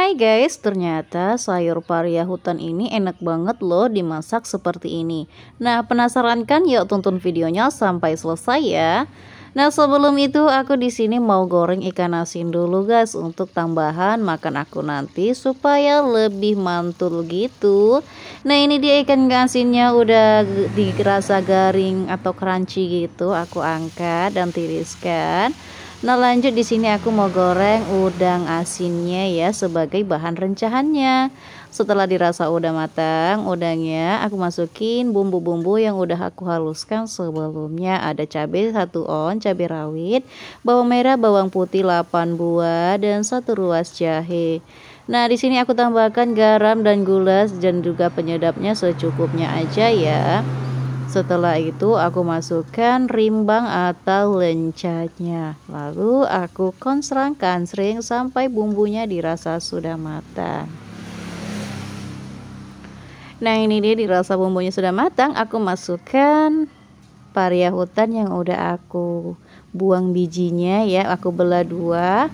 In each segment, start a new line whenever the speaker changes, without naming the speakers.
Hai guys, ternyata sayur paria hutan ini enak banget loh dimasak seperti ini. Nah, penasaran kan? Yuk tonton videonya sampai selesai ya. Nah, sebelum itu aku di sini mau goreng ikan asin dulu guys untuk tambahan makan aku nanti supaya lebih mantul gitu. Nah, ini dia ikan asinnya udah dirasa garing atau crunchy gitu, aku angkat dan tiriskan. Nah lanjut di sini aku mau goreng udang asinnya ya sebagai bahan rencahannya. Setelah dirasa udah matang udangnya, aku masukin bumbu-bumbu yang udah aku haluskan sebelumnya. Ada cabai 1 on, cabai rawit, bawang merah, bawang putih 8 buah dan satu ruas jahe. Nah, di sini aku tambahkan garam dan gula dan juga penyedapnya secukupnya aja ya. Setelah itu aku masukkan rimbang atau lencahnya Lalu aku konserangkan sering sampai bumbunya dirasa sudah matang. Nah ini dia dirasa bumbunya sudah matang Aku masukkan paria hutan yang udah aku buang bijinya ya Aku belah dua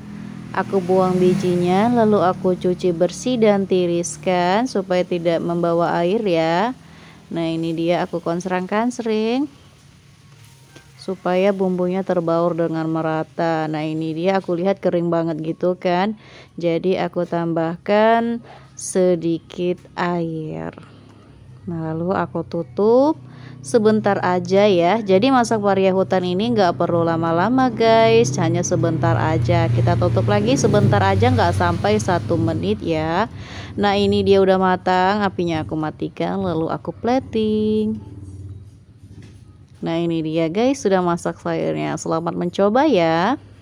Aku buang bijinya lalu aku cuci bersih dan tiriskan supaya tidak membawa air ya nah ini dia aku konserangkan sering supaya bumbunya terbaur dengan merata nah ini dia aku lihat kering banget gitu kan jadi aku tambahkan sedikit air Nah lalu aku tutup sebentar aja ya Jadi masak waria hutan ini nggak perlu lama-lama guys Hanya sebentar aja Kita tutup lagi sebentar aja nggak sampai satu menit ya Nah ini dia udah matang Apinya aku matikan lalu aku plating Nah ini dia guys sudah masak sayurnya Selamat mencoba ya